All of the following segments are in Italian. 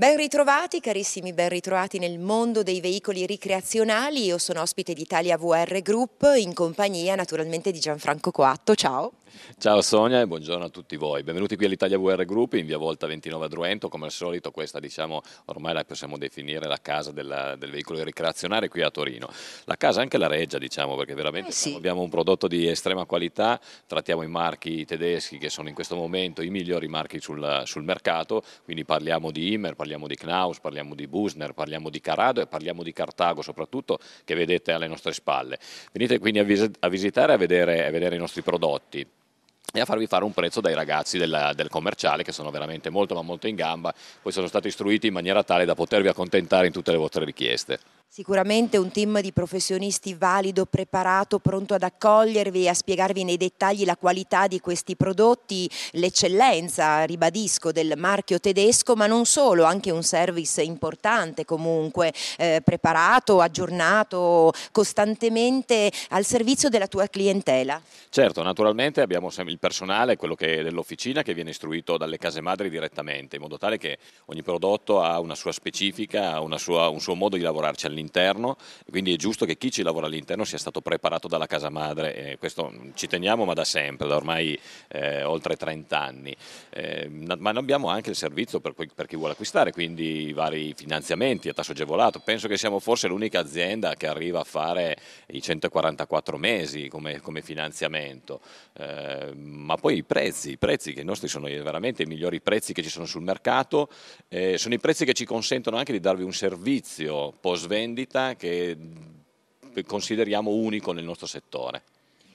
Ben ritrovati, carissimi, ben ritrovati nel mondo dei veicoli ricreazionali. Io sono ospite di Italia VR Group in compagnia naturalmente di Gianfranco Coatto. Ciao. Ciao Sonia e buongiorno a tutti voi. Benvenuti qui all'Italia VR Group in via Volta 29 a Druento. Come al solito questa diciamo ormai la possiamo definire la casa della, del veicolo ricreazionale qui a Torino. La casa anche la reggia diciamo perché veramente eh sì. abbiamo un prodotto di estrema qualità, trattiamo i marchi tedeschi che sono in questo momento i migliori marchi sul, sul mercato, quindi parliamo di Immer, parliamo di Knaus, parliamo di Busner, parliamo di Carado e parliamo di Cartago soprattutto che vedete alle nostre spalle. Venite quindi a, vis a visitare e a a vedere i nostri prodotti e a farvi fare un prezzo dai ragazzi della, del commerciale che sono veramente molto ma molto in gamba, poi sono stati istruiti in maniera tale da potervi accontentare in tutte le vostre richieste. Sicuramente un team di professionisti valido, preparato, pronto ad accogliervi e a spiegarvi nei dettagli la qualità di questi prodotti, l'eccellenza, ribadisco, del marchio tedesco, ma non solo, anche un service importante comunque, eh, preparato, aggiornato, costantemente al servizio della tua clientela. Certo, naturalmente abbiamo il personale, quello dell'officina, che viene istruito dalle case madri direttamente, in modo tale che ogni prodotto ha una sua specifica, una sua, un suo modo di lavorarci all'interno all'interno, quindi è giusto che chi ci lavora all'interno sia stato preparato dalla casa madre, e questo ci teniamo ma da sempre, da ormai eh, oltre 30 anni, eh, ma abbiamo anche il servizio per, per, chi vuole acquistare, quindi i vari finanziamenti a tasso agevolato, penso che siamo forse l'unica azienda che arriva a fare i 144 mesi come, come finanziamento, ehm, ma poi i prezzi, i prezzi che i nostri sono veramente i migliori prezzi che ci sono sul mercato, eh, sono i prezzi che ci consentono anche di darvi un servizio post vendita vendita che consideriamo unico nel nostro settore.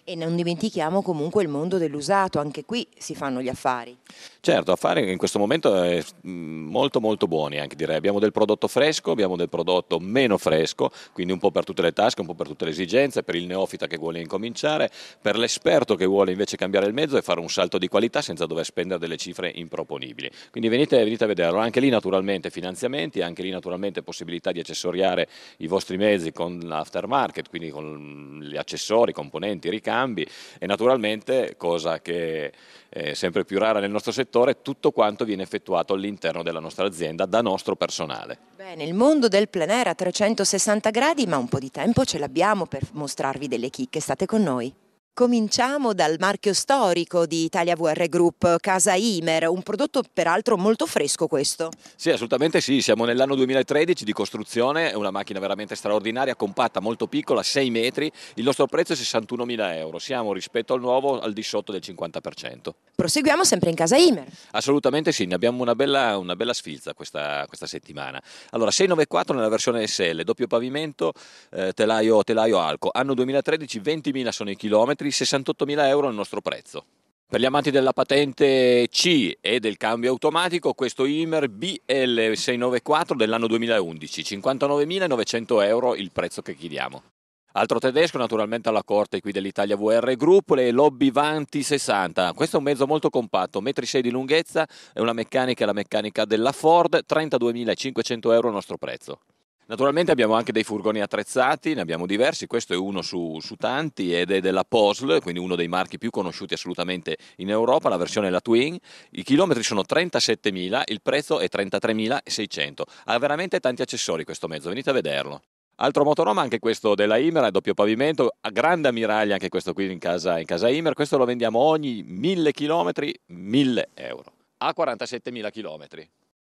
E non dimentichiamo comunque il mondo dell'usato, anche qui si fanno gli affari. Certo, affari in questo momento è molto molto buoni, anche direi. Abbiamo del prodotto fresco, abbiamo del prodotto meno fresco, quindi un po' per tutte le tasche, un po' per tutte le esigenze, per il neofita che vuole incominciare, per l'esperto che vuole invece cambiare il mezzo e fare un salto di qualità senza dover spendere delle cifre improponibili. Quindi venite, venite a vederlo, anche lì naturalmente finanziamenti, anche lì naturalmente possibilità di accessoriare i vostri mezzi con l'aftermarket, quindi con gli accessori, componenti, ricambi cambi e naturalmente, cosa che è sempre più rara nel nostro settore, tutto quanto viene effettuato all'interno della nostra azienda da nostro personale. Bene, il mondo del plein air a 360 gradi, ma un po' di tempo ce l'abbiamo per mostrarvi delle chicche, state con noi. Cominciamo dal marchio storico di Italia VR Group, Casa Imer, un prodotto peraltro molto fresco questo. Sì, assolutamente sì, siamo nell'anno 2013 di costruzione, è una macchina veramente straordinaria, compatta, molto piccola, 6 metri, il nostro prezzo è 61.000 euro, siamo rispetto al nuovo al di sotto del 50%. Proseguiamo sempre in Casa Imer. Assolutamente sì, ne abbiamo una bella, una bella sfilza questa, questa, settimana. Allora, 694 nella versione SL, doppio pavimento, eh, telaio, telaio alco, anno 2013 20.000 sono i chilometri, altri 68.000 euro il nostro prezzo. Per gli amanti della patente C e del cambio automatico, questo Imer BL694 dell'anno 2011, 59.900 euro il prezzo che chiediamo. Altro tedesco, naturalmente alla corte qui dell'Italia VR Group, le Lobby Vanti 60. Questo è un mezzo molto compatto, 1,6 m di lunghezza, è una meccanica, la meccanica della Ford, 32.500 euro il nostro prezzo. Naturalmente abbiamo anche dei furgoni attrezzati, ne abbiamo diversi, questo è uno su, su, tanti ed è della POSL, quindi uno dei marchi più conosciuti assolutamente in Europa, la versione la Twin, i chilometri sono 37.000, il prezzo è 33.600, ha veramente tanti accessori questo mezzo, venite a vederlo. Altro motoroma, anche questo della Imer, a doppio pavimento, a grande ammiraglia anche questo qui in casa, in casa Imer, questo lo vendiamo ogni 1000 km, 1000 euro, a 47.000 km.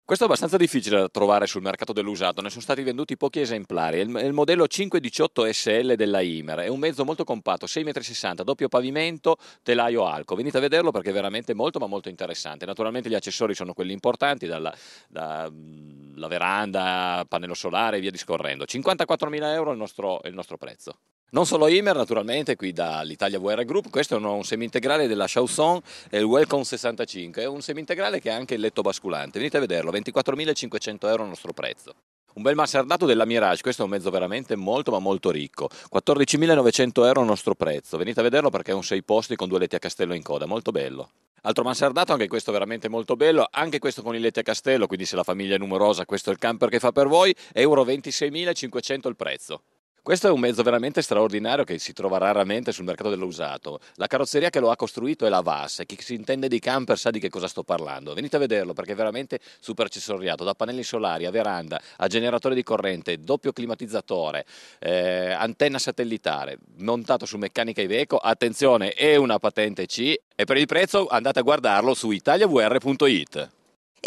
Questo è abbastanza difficile da trovare sul mercato dell'usato, ne sono stati venduti pochi esemplari. È il, il, modello 518 SL della Imer, è un mezzo molto compatto, 6,60 m, doppio pavimento, telaio alco. Venite a vederlo perché è veramente molto ma molto interessante. Naturalmente gli accessori sono quelli importanti, dalla da, mm, veranda, pannello solare e via discorrendo. 54.000 euro è il nostro, il nostro prezzo. Non solo Imer, naturalmente, qui dall'Italia VR Group, questo è un semi-integrale della Chausson, eh, il Welcome 65, è un semi-integrale che ha anche il letto basculante, venite a vederlo, 24.500 euro il nostro prezzo. Un bel macerdato della Mirage, questo è un mezzo veramente molto ma molto ricco. 14.900 euro il nostro prezzo, venite a vederlo perché è un 6 posti con due letti a castello in coda, molto bello. Altro mansardato, anche questo veramente molto bello, anche questo con il letti a castello, quindi se la famiglia è numerosa questo è il camper che fa per voi, euro 26.500 il prezzo. Questo è un mezzo veramente straordinario che si trova raramente sul mercato dell'usato. La carrozzeria che lo ha costruito è la VAS e chi si intende di camper sa di che cosa sto parlando. Venite a vederlo perché è veramente super accessoriato, da pannelli solari a veranda, a generatore di corrente, doppio climatizzatore, eh, antenna satellitare, montato su meccanica Iveco, attenzione, è una patente C e per il prezzo andate a guardarlo su italiavr.it.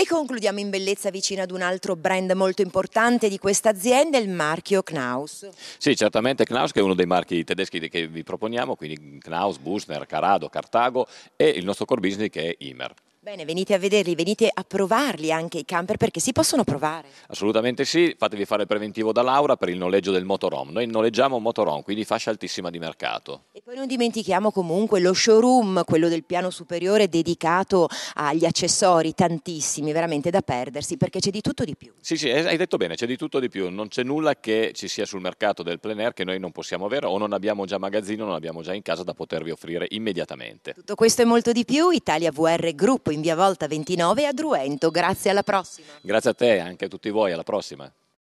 E concludiamo in bellezza vicino ad un altro brand molto importante di questa azienda, il marchio Knaus. Sì, certamente Knaus che è uno dei marchi tedeschi che vi proponiamo, quindi Knaus, Bussner, Carado, Cartago e il nostro core business che è Imer. Bene, venite a vederli, venite a provarli anche i camper perché si possono provare. Assolutamente sì, fatevi fare il preventivo da Laura per il noleggio del motorom. Noi noleggiamo motorom, quindi fascia altissima di mercato. E poi non dimentichiamo comunque lo showroom, quello del piano superiore dedicato agli accessori, tantissimi, veramente da perdersi perché c'è di tutto di più. Sì, sì, hai detto bene, c'è di tutto di più, non c'è nulla che ci sia sul mercato del plein air che noi non possiamo avere o non abbiamo già magazzino, non abbiamo già in casa da potervi offrire immediatamente. Tutto questo e molto di più, Italia VR Group in via Volta 29 a Druento. Grazie, alla prossima. Grazie a te anche a tutti voi, alla prossima.